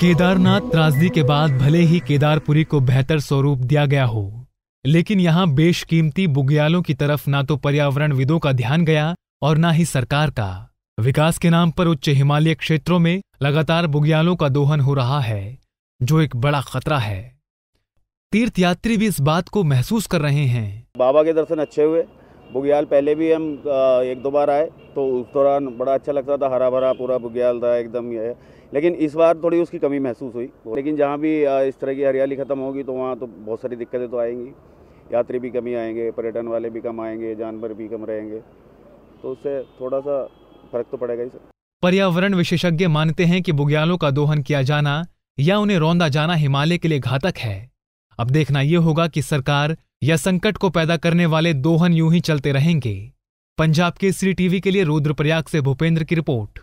केदारनाथ त्रासदी के बाद भले ही केदारपुरी को बेहतर स्वरूप दिया गया हो लेकिन यहाँ बेशकीमती बुग्यालों की तरफ ना तो पर्यावरणविदों का ध्यान गया और ना ही सरकार का विकास के नाम पर उच्च हिमालय क्षेत्रों में लगातार बुग्यालों का दोहन हो रहा है जो एक बड़ा खतरा है तीर्थयात्री भी इस बात को महसूस कर रहे हैं बाबा के दर्शन अच्छे हुए बुग्याल पहले भी हम एक दो बार आए तो उस दौरान बड़ा अच्छा लगता था हरा भरा पूरा बुग्याल था एकदम ये लेकिन इस बार थोड़ी उसकी कमी महसूस हुई लेकिन जहाँ भी इस तरह की हरियाली ख़त्म होगी तो वहाँ तो बहुत सारी दिक्कतें तो आएंगी यात्री भी कमी आएंगे पर्यटन वाले भी कम आएंगे जानवर भी कम रहेंगे तो उससे थोड़ा सा फर्क तो पड़ेगा ही सर पर्यावरण विशेषज्ञ मानते हैं कि बुग्यालों का दोहन किया जाना या उन्हें रौंदा जाना हिमालय के लिए घातक है अब देखना यह होगा कि सरकार या संकट को पैदा करने वाले दोहन यूं ही चलते रहेंगे पंजाब केसरी टीवी के लिए रुद्रप्रयाग से भूपेंद्र की रिपोर्ट